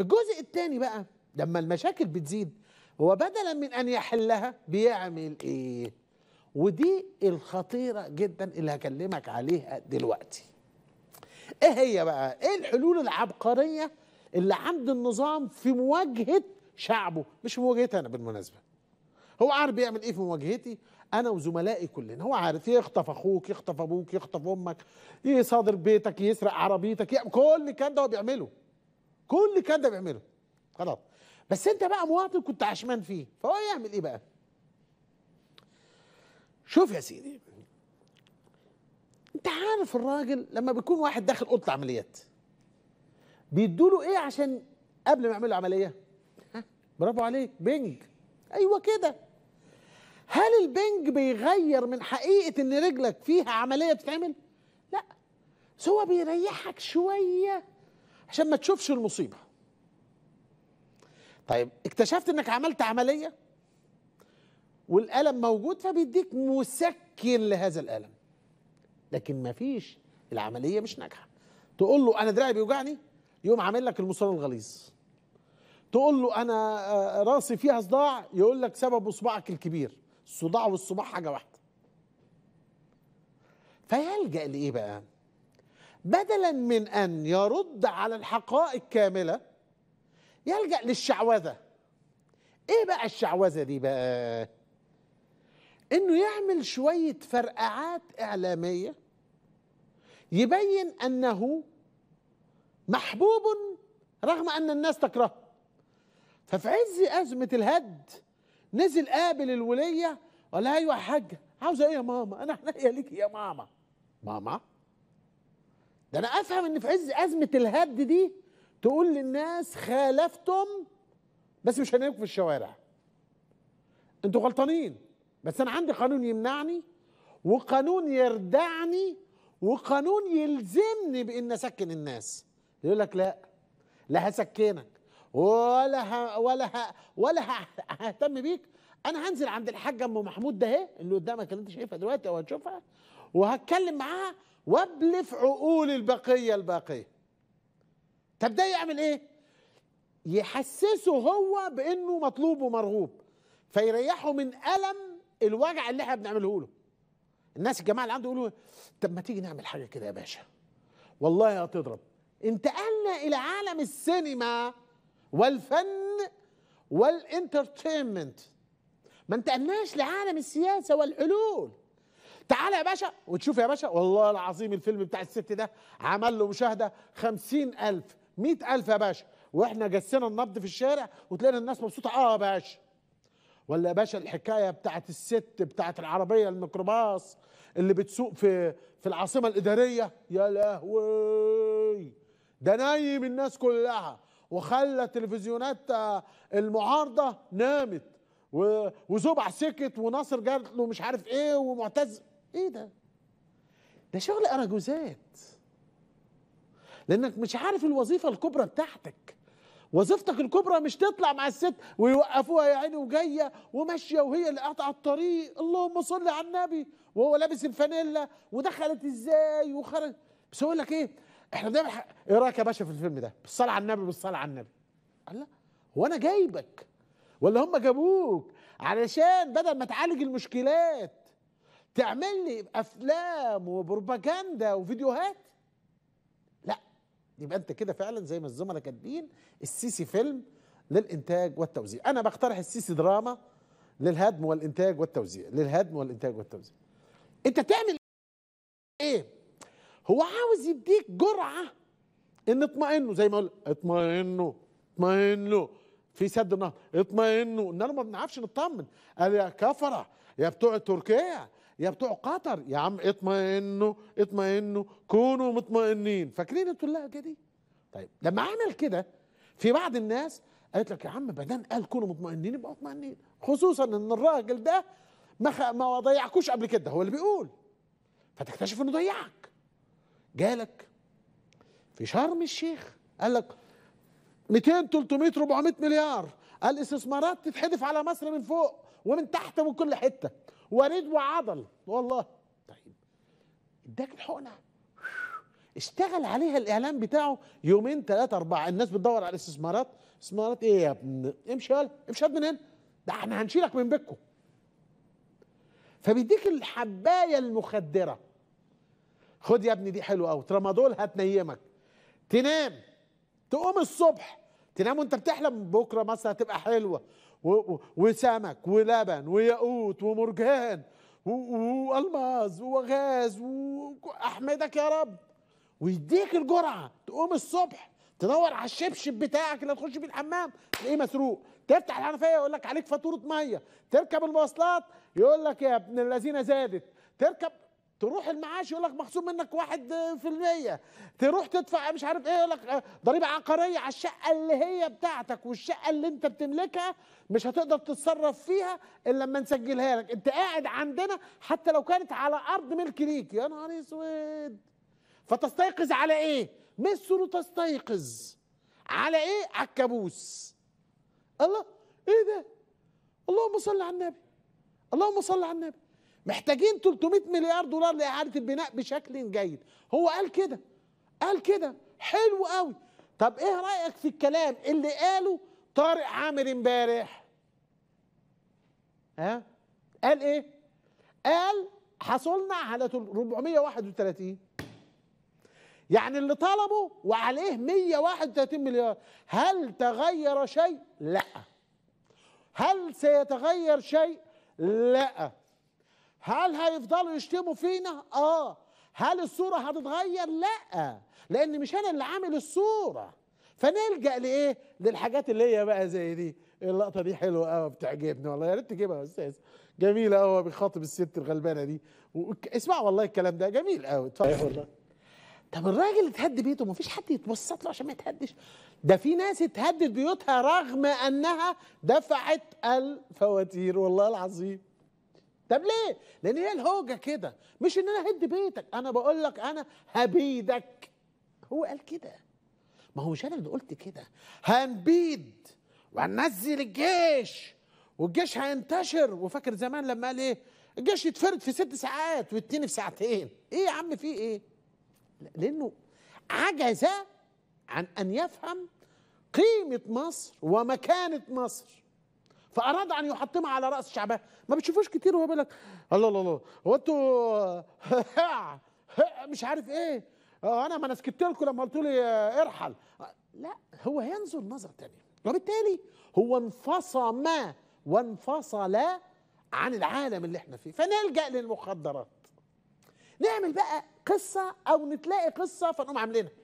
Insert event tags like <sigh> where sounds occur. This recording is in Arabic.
الجزء الثاني بقى لما المشاكل بتزيد هو بدلا من ان يحلها بيعمل ايه ودي الخطيره جدا اللي هكلمك عليها دلوقتي ايه هي بقى ايه الحلول العبقريه اللي عند النظام في مواجهه شعبه مش مواجهتي انا بالمناسبه هو عارف بيعمل ايه في مواجهتي انا وزملائي كلنا هو عارف يخطف اخوك يخطف ابوك يخطف امك يصادر بيتك يسرق عربيتك كل الكلام ده هو بيعمله كل الكلام ده بيعمله خلاص بس انت بقى مواطن كنت عشمان فيه فهو يعمل ايه بقى شوف يا سيدي انت عارف الراجل لما بيكون واحد داخل اوضه عمليات بيدوله ايه عشان قبل ما يعملوا عمليه ها برافو عليك بنج ايوه كده هل البنج بيغير من حقيقه ان رجلك فيها عمليه بتتعمل لا بس هو بيريحك شويه عشان ما تشوفش المصيبه طيب اكتشفت انك عملت عمليه والالم موجود فبيديك مسكن لهذا الالم لكن ما فيش العمليه مش ناجحه تقول له انا دراعي بيوجعني يقوم عامل لك المصاب الغليظ تقول له انا آه، راسي فيها صداع يقول لك سببه صباعك الكبير الصداع والصباع حاجه واحده فيلجا لايه بقى بدلا من ان يرد على الحقائق كامله يلجا للشعوذه ايه بقى الشعوذه دي بقى انه يعمل شويه فرقعات اعلاميه يبين انه محبوب رغم ان الناس تكرهه ففي عز ازمه الهد نزل قابل الوليه ولا ايوه يا حاجه عاوزه ايه يا ماما انا حنيه ليكي يا ماما ماما ده انا افهم ان في عز ازمه الهد دي تقول للناس خالفتم بس مش هنلاقيكم في الشوارع انتوا غلطانين بس انا عندي قانون يمنعني وقانون يردعني وقانون يلزمني بان اسكن الناس يقول لك لا لا هسكنك ولا ها ولا ها ولا ههتم بيك انا هنزل عند الحاج ام محمود ده اللي قدامك اللي انت شايفها دلوقتي او هتشوفها وهتكلم معاها وابلف عقول البقية الباقية طب ده يعمل ايه يحسسه هو بانه مطلوب ومرغوب فيريحه من ألم الوجع اللي احنا بنعمله له الناس الجماعة اللي عنده يقولوا طب ما تيجي نعمل حاجة كده يا باشا والله هتضرب انتقلنا إلى عالم السينما والفن والانترتينمنت ما انتقلناش لعالم السياسة والحلول تعالى يا باشا وتشوف يا باشا والله العظيم الفيلم بتاع الست ده عمل له مشاهده خمسين ألف مئة ألف يا باشا واحنا جسنا النبض في الشارع وتلاقي الناس مبسوطه اه يا باشا ولا يا باشا الحكايه بتاعت الست بتاعت العربيه الميكروباص اللي بتسوق في في العاصمه الاداريه يا لهوي ده نايم الناس كلها وخلى تلفزيونات آه، المعارضه نامت وزبع سكت وناصر جات له مش عارف ايه ومعتز ايه ده ده شغل اراجوزات لانك مش عارف الوظيفه الكبرى بتاعتك وظيفتك الكبرى مش تطلع مع الست ويوقفوها يا عيني وجايه وماشيه وهي اللي قاطعه الطريق اللهم صل على النبي وهو لابس الفانيلا ودخلت ازاي وخرج بس اقول لك ايه احنا بنعمل ايه رايك يا باشا في الفيلم ده بالصلاه على النبي بالصلاه على النبي قال هو انا جايبك ولا هم جابوك علشان بدل ما تعالج المشكلات تعمل لي افلام وبروباجندا وفيديوهات لا يبقى انت كده فعلا زي ما الزملاء كاتبين السيسي فيلم للانتاج والتوزيع انا بقترح السيسي دراما للهدم والانتاج والتوزيع للهدم والانتاج والتوزيع انت تعمل ايه هو عاوز يديك جرعه ان اطمئنوا زي ما قلت اطمئنوا اطمئنوا في سد النهضه اطمئنوا اننا ما بنعرفش نطمن قال يا كفره يا بتوع تركيا يا بتوع قطر يا عم اطمئنوا اطمئنوا كونوا مطمئنين فاكرين انتوا اللهجه دي طيب لما عمل كده في بعض الناس قالت لك يا عم بدان قال كونوا مطمئنين يبقى مطمئنين خصوصا ان الراجل ده ما خ... ما ضيعكوش قبل كده هو اللي بيقول فتكتشف انه ضيعك جالك في شرم الشيخ قال لك 200 300 400 مليار الاستثمارات تتحدف على مصر من فوق ومن تحت ومن كل حته وريد وعضل والله طيب اداك الحقنه اشتغل عليها الاعلام بتاعه يومين ثلاثه اربعه الناس بتدور على استثمارات استثمارات ايه يا ابن امشي يلا امشي من هنا ده احنا هنشيلك من بيتكم فبيديك الحبايه المخدره خد يا ابني دي حلوه قوي ترامادول هتنيمك تنام تقوم الصبح تنام وانت بتحلم بكره مثلا هتبقى حلوه وسمك ولبن وياقوت ومرجان والماز وغاز واحمدك يا رب ويديك الجرعه تقوم الصبح تدور على الشبشب بتاعك اللي هتخش بيه الحمام تلاقيه مسروق تفتح الحنفيه يقول لك عليك فاتوره ميه تركب المواصلات يقول لك يا ابن الذين زادت تركب تروح المعاش يقول لك مخصوم منك واحد في المية تروح تدفع مش عارف ايه يقول لك آه، ضريبة عقارية على الشقة اللي هي بتاعتك والشقة اللي انت بتملكها مش هتقدر تتصرف فيها الا لما نسجلها لك انت قاعد عندنا حتى لو كانت على ارض ملك ليك يا نهار اسود فتستيقظ على ايه مصر تستيقظ على ايه على الكابوس الله ايه ده اللهم صل على النبي اللهم صل على النبي محتاجين 300 مليار دولار لاعاده البناء بشكل جيد هو قال كده قال كده حلو قوي طب ايه رايك في الكلام اللي قاله طارق عامر امبارح ها قال ايه قال حصلنا على 431 يعني اللي طلبه وعليه 131 مليار هل تغير شيء لا هل سيتغير شيء لا هل هيفضلوا يشتموا فينا؟ اه هل الصورة هتتغير؟ لا لأن مش أنا اللي عامل الصورة فنلجأ لإيه؟ للحاجات اللي هي بقى زي دي اللقطة دي حلوة قوي بتعجبني والله يا ريت تجيبها يا أستاذ جميلة قوي بيخاطب الست الغلبانة دي اسمع اسمعوا والله الكلام ده جميل قوي اتفضل أيوة والله طب الراجل اتهد بيته مفيش حد يتبسط له عشان ما يتهدش ده في ناس اتهدت بيوتها رغم انها دفعت الفواتير والله العظيم طب ليه؟ لان هي الهوجه كده مش ان انا هد بيتك انا بقول لك انا هبيدك هو قال كده ما هو مش انا اللي قلت كده هنبيد وهننزل الجيش والجيش هينتشر وفاكر زمان لما قال ايه الجيش يتفرد في ست ساعات والتاني في ساعتين ايه يا عم في ايه لانه عجز عن ان يفهم قيمه مصر ومكانه مصر فاراد ان يحطمها على راس شعبها ما بتشوفوش كتير وهو بيقول لك الله الله الله هو انتوا <laughs> مش عارف ايه انا ما انا سكت لكم لما قلتوا لي ارحل لا هو هينظر نظره تاني وبالتالي هو انفصم وانفصل عن العالم اللي احنا فيه فنلجا للمخدرات نعمل بقى قصه او نتلاقي قصه فنقوم عاملينها